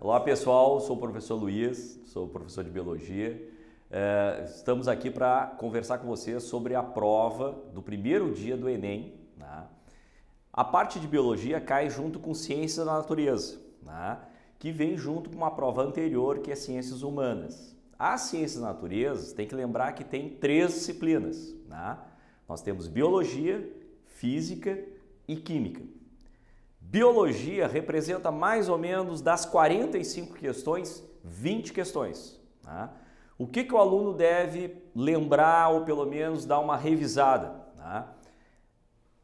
Olá pessoal, sou o professor Luiz, sou professor de Biologia. É, estamos aqui para conversar com vocês sobre a prova do primeiro dia do Enem. Né? A parte de Biologia cai junto com Ciências da Natureza, né? que vem junto com uma prova anterior que é Ciências Humanas. As Ciências da Natureza, tem que lembrar que tem três disciplinas. Né? Nós temos Biologia, Física e Química. Biologia representa mais ou menos das 45 questões, 20 questões. Tá? O que, que o aluno deve lembrar ou pelo menos dar uma revisada? Tá?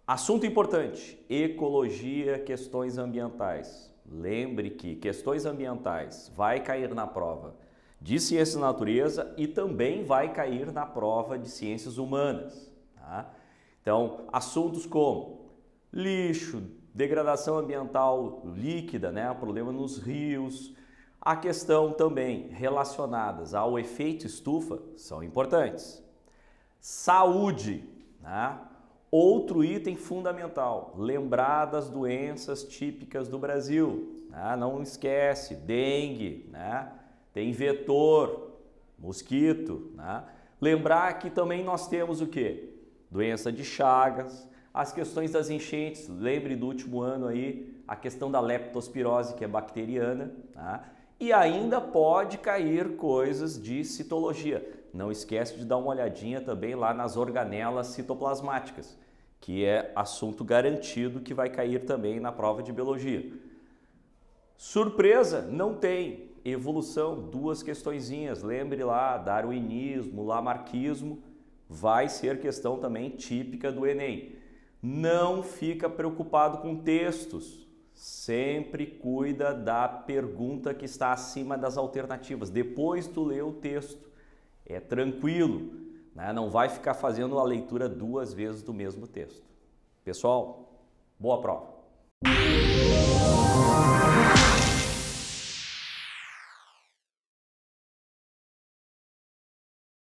Assunto importante: ecologia, questões ambientais. Lembre que questões ambientais vai cair na prova de ciências da natureza e também vai cair na prova de ciências humanas. Tá? Então, assuntos como lixo, degradação ambiental líquida, né, problema nos rios, a questão também relacionadas ao efeito estufa são importantes. Saúde, né? outro item fundamental, lembrar das doenças típicas do Brasil. Né? Não esquece, dengue, né? tem vetor, mosquito. Né. Lembrar que também nós temos o que? Doença de Chagas, as questões das enchentes, lembre do último ano aí, a questão da leptospirose, que é bacteriana, tá? e ainda pode cair coisas de citologia. Não esquece de dar uma olhadinha também lá nas organelas citoplasmáticas, que é assunto garantido que vai cair também na prova de biologia. Surpresa, não tem. Evolução, duas questõezinhas. Lembre lá, darwinismo, lamarquismo, vai ser questão também típica do Enem não fica preocupado com textos. Sempre cuida da pergunta que está acima das alternativas. Depois tu lê o texto. É tranquilo, né? não vai ficar fazendo a leitura duas vezes do mesmo texto. Pessoal, boa prova!